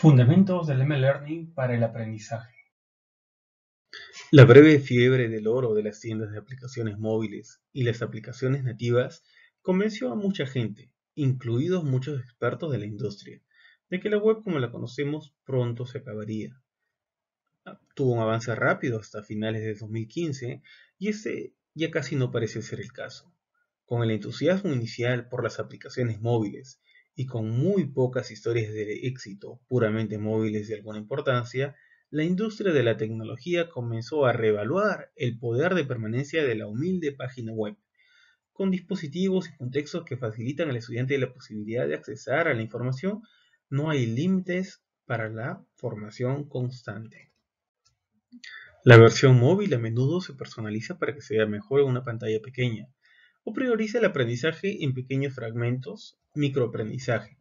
Fundamentos del M-Learning para el aprendizaje. La breve fiebre del oro de las tiendas de aplicaciones móviles y las aplicaciones nativas convenció a mucha gente, incluidos muchos expertos de la industria, de que la web como la conocemos pronto se acabaría. Tuvo un avance rápido hasta finales de 2015 y ese ya casi no parece ser el caso. Con el entusiasmo inicial por las aplicaciones móviles y con muy pocas historias de éxito puramente móviles de alguna importancia, la industria de la tecnología comenzó a reevaluar el poder de permanencia de la humilde página web, con dispositivos y contextos que facilitan al estudiante la posibilidad de accesar a la información, no hay límites para la formación constante. La versión móvil a menudo se personaliza para que se vea mejor en una pantalla pequeña, o prioriza el aprendizaje en pequeños fragmentos, microaprendizaje,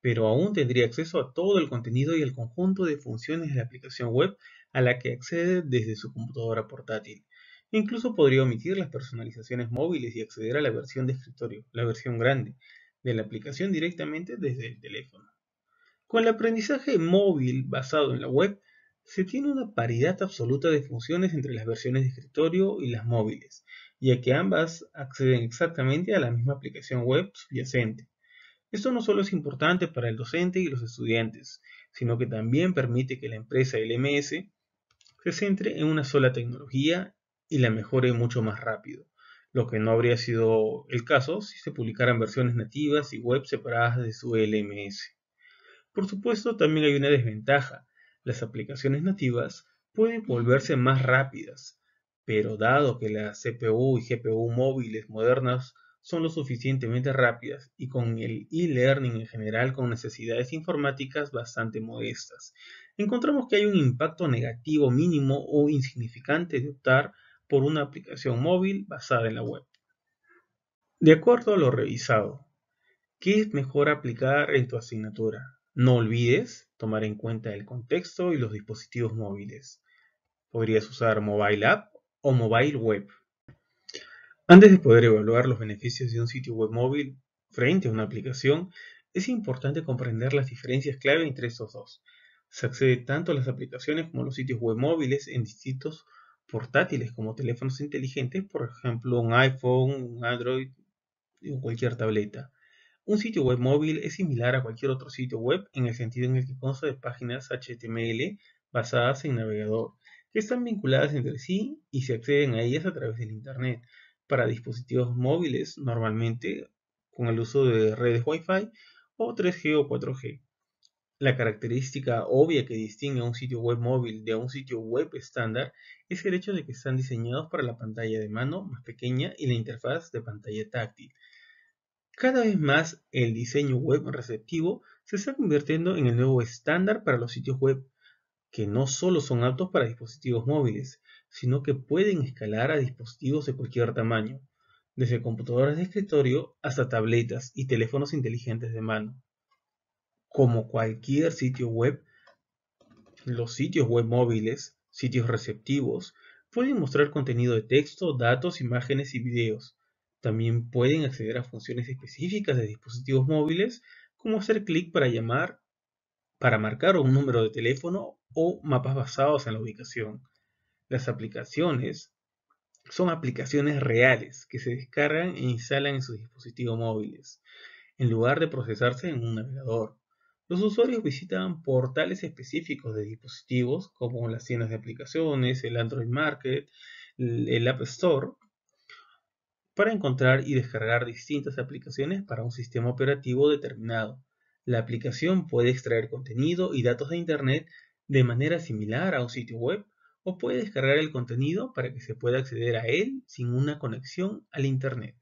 pero aún tendría acceso a todo el contenido y el conjunto de funciones de la aplicación web a la que accede desde su computadora portátil. Incluso podría omitir las personalizaciones móviles y acceder a la versión de escritorio, la versión grande, de la aplicación directamente desde el teléfono. Con el aprendizaje móvil basado en la web, se tiene una paridad absoluta de funciones entre las versiones de escritorio y las móviles, ya que ambas acceden exactamente a la misma aplicación web subyacente. Esto no solo es importante para el docente y los estudiantes, sino que también permite que la empresa LMS se centre en una sola tecnología y la mejore mucho más rápido, lo que no habría sido el caso si se publicaran versiones nativas y web separadas de su LMS. Por supuesto, también hay una desventaja. Las aplicaciones nativas pueden volverse más rápidas, pero dado que las CPU y GPU móviles modernas son lo suficientemente rápidas y con el e-learning en general con necesidades informáticas bastante modestas, encontramos que hay un impacto negativo mínimo o insignificante de optar por una aplicación móvil basada en la web. De acuerdo a lo revisado, ¿qué es mejor aplicar en tu asignatura? No olvides tomar en cuenta el contexto y los dispositivos móviles. Podrías usar Mobile App o mobile web. Antes de poder evaluar los beneficios de un sitio web móvil frente a una aplicación, es importante comprender las diferencias clave entre estos dos. Se accede tanto a las aplicaciones como a los sitios web móviles en distintos portátiles como teléfonos inteligentes, por ejemplo un iPhone, un Android o cualquier tableta. Un sitio web móvil es similar a cualquier otro sitio web en el sentido en el que consta de páginas HTML basadas en navegador que están vinculadas entre sí y se acceden a ellas a través del Internet para dispositivos móviles normalmente con el uso de redes Wi-Fi o 3G o 4G. La característica obvia que distingue a un sitio web móvil de un sitio web estándar es el hecho de que están diseñados para la pantalla de mano más pequeña y la interfaz de pantalla táctil. Cada vez más el diseño web receptivo se está convirtiendo en el nuevo estándar para los sitios web que no solo son aptos para dispositivos móviles, sino que pueden escalar a dispositivos de cualquier tamaño, desde computadoras de escritorio hasta tabletas y teléfonos inteligentes de mano. Como cualquier sitio web, los sitios web móviles, sitios receptivos, pueden mostrar contenido de texto, datos, imágenes y videos. También pueden acceder a funciones específicas de dispositivos móviles, como hacer clic para llamar para marcar un número de teléfono o mapas basados en la ubicación. Las aplicaciones son aplicaciones reales que se descargan e instalan en sus dispositivos móviles, en lugar de procesarse en un navegador. Los usuarios visitan portales específicos de dispositivos como las tiendas de aplicaciones, el Android Market, el App Store, para encontrar y descargar distintas aplicaciones para un sistema operativo determinado. La aplicación puede extraer contenido y datos de Internet de manera similar a un sitio web o puede descargar el contenido para que se pueda acceder a él sin una conexión al Internet.